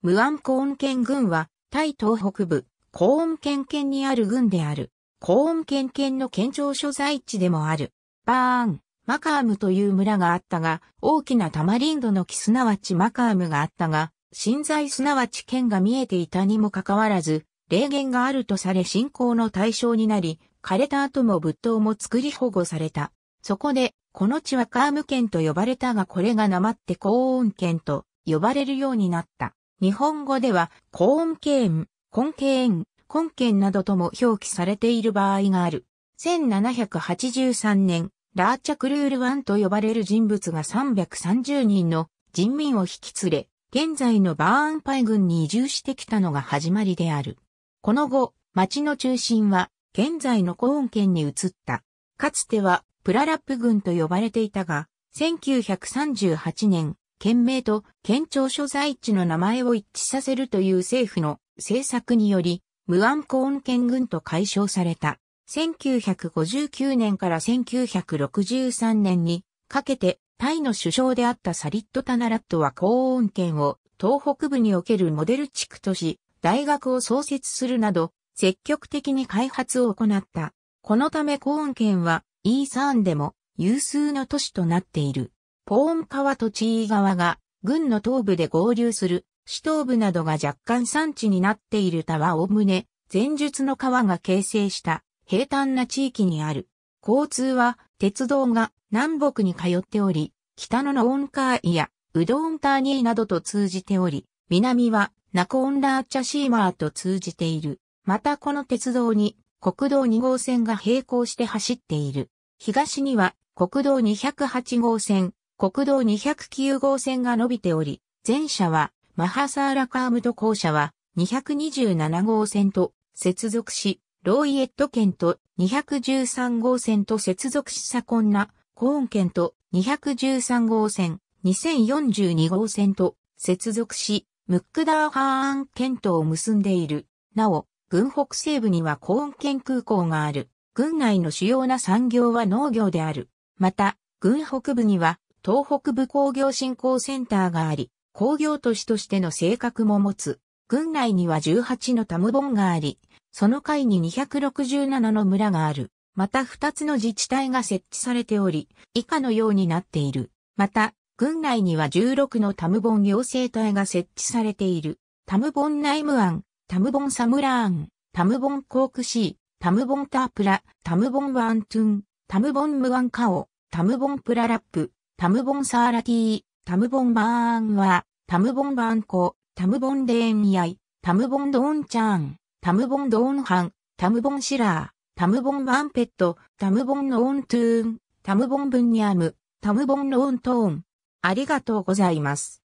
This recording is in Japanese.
ムアンコーン県軍は、タイ東北部、コーン県県にある軍である。コーン県県の県庁所在地でもある。バーン、マカームという村があったが、大きなタマリンドの木すなわちマカームがあったが、神在すなわち県が見えていたにもかかわらず、霊言があるとされ信仰の対象になり、枯れた後も仏塔も作り保護された。そこで、この地はカーム県と呼ばれたがこれがなまって高温県と呼ばれるようになった。日本語では、コーンケーン、コンケーン、コンケンなどとも表記されている場合がある。1783年、ラーチャクルールワンと呼ばれる人物が330人の人民を引き連れ、現在のバーンパイ軍に移住してきたのが始まりである。この後、町の中心は現在のコーン県に移った。かつてはプララップ軍と呼ばれていたが、1938年、県名と県庁所在地の名前を一致させるという政府の政策により、無安コーン県軍と解消された。1959年から1963年にかけてタイの首相であったサリット・タナラットは高温県を東北部におけるモデル地区とし、大学を創設するなど、積極的に開発を行った。このため高温県は、イーサーンでも有数の都市となっている。ポーン川とチー川が、軍の東部で合流する、市東部などが若干産地になっている田はおおむね、前述の川が形成した平坦な地域にある。交通は鉄道が南北に通っており、北のノーンカーイやウドーンターニーなどと通じており、南はナコオンラーチャシーマーと通じている。またこの鉄道に国道2号線が並行して走っている。東には国道208号線、国道209号線が伸びており、前者はマハサーラカームと後者は227号線と接続し、ローイエット県と213号線と接続しサコンナ、コーン県と213号線、2042号線と接続し、ムックダーハーン県とを結んでいる。なお、軍北西部にはコーン県空港がある。軍内の主要な産業は農業である。また、軍北部には東北部工業振興センターがあり、工業都市としての性格も持つ。郡内には18のタムボンがあり、その階に267の村がある。また2つの自治体が設置されており、以下のようになっている。また、郡内には16のタムボン行政体が設置されている。タムボンナイムアン、タムボンサムラーン、タムボンコークシー、タムボンタープラ、タムボンワントゥン、タムボンムワンカオ、タムボンプララップ、タムボンサーラティー、タムボンバーンは、タムボンバンコ、タムボンレーンヤイ、タムボンドーンチャーン、タムボンドーンハン、タムボンシラー、タムボンバンペット、タムボンノーントゥーン、タムボンブンニャム、タムボンノーントーン。ありがとうございます。